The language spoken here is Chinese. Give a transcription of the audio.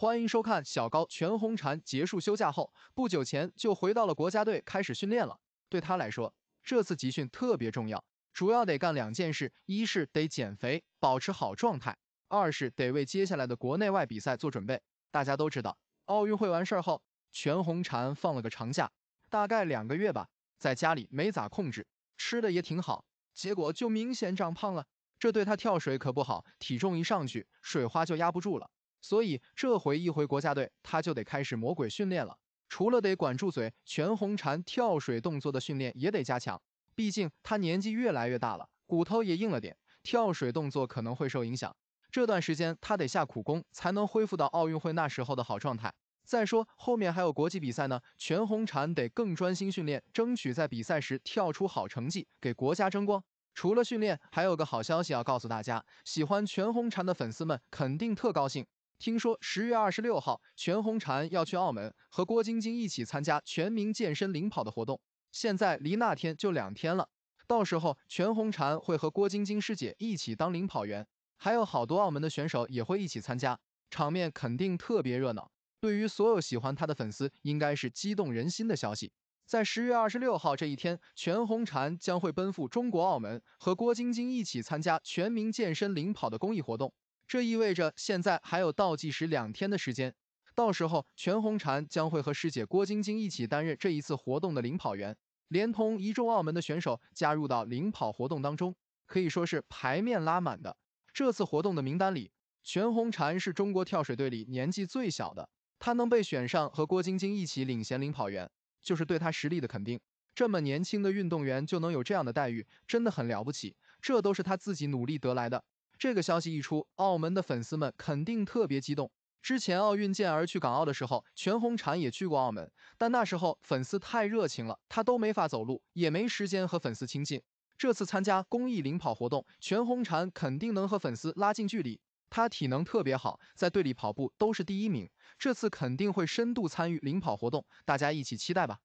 欢迎收看小高全红婵结束休假后，不久前就回到了国家队开始训练了。对他来说，这次集训特别重要，主要得干两件事：一是得减肥，保持好状态；二是得为接下来的国内外比赛做准备。大家都知道，奥运会完事儿后，全红婵放了个长假，大概两个月吧，在家里没咋控制，吃的也挺好，结果就明显长胖了。这对他跳水可不好，体重一上去，水花就压不住了。所以这回一回国家队，他就得开始魔鬼训练了。除了得管住嘴，全红婵跳水动作的训练也得加强。毕竟他年纪越来越大了，骨头也硬了点，跳水动作可能会受影响。这段时间他得下苦功，才能恢复到奥运会那时候的好状态。再说后面还有国际比赛呢，全红婵得更专心训练，争取在比赛时跳出好成绩，给国家争光。除了训练，还有个好消息要告诉大家，喜欢全红婵的粉丝们肯定特高兴。听说十月二十六号，全红婵要去澳门和郭晶晶一起参加全民健身领跑的活动。现在离那天就两天了，到时候全红婵会和郭晶晶师姐一起当领跑员，还有好多澳门的选手也会一起参加，场面肯定特别热闹。对于所有喜欢她的粉丝，应该是激动人心的消息。在十月二十六号这一天，全红婵将会奔赴中国澳门和郭晶晶一起参加全民健身领跑的公益活动。这意味着现在还有倒计时两天的时间，到时候全红婵将会和师姐郭晶晶一起担任这一次活动的领跑员，连同一众澳门的选手加入到领跑活动当中，可以说是排面拉满的。这次活动的名单里，全红婵是中国跳水队里年纪最小的，她能被选上和郭晶晶一起领衔领跑员，就是对她实力的肯定。这么年轻的运动员就能有这样的待遇，真的很了不起，这都是她自己努力得来的。这个消息一出，澳门的粉丝们肯定特别激动。之前奥运健儿去港澳的时候，全红婵也去过澳门，但那时候粉丝太热情了，她都没法走路，也没时间和粉丝亲近。这次参加公益领跑活动，全红婵肯定能和粉丝拉近距离。她体能特别好，在队里跑步都是第一名，这次肯定会深度参与领跑活动，大家一起期待吧。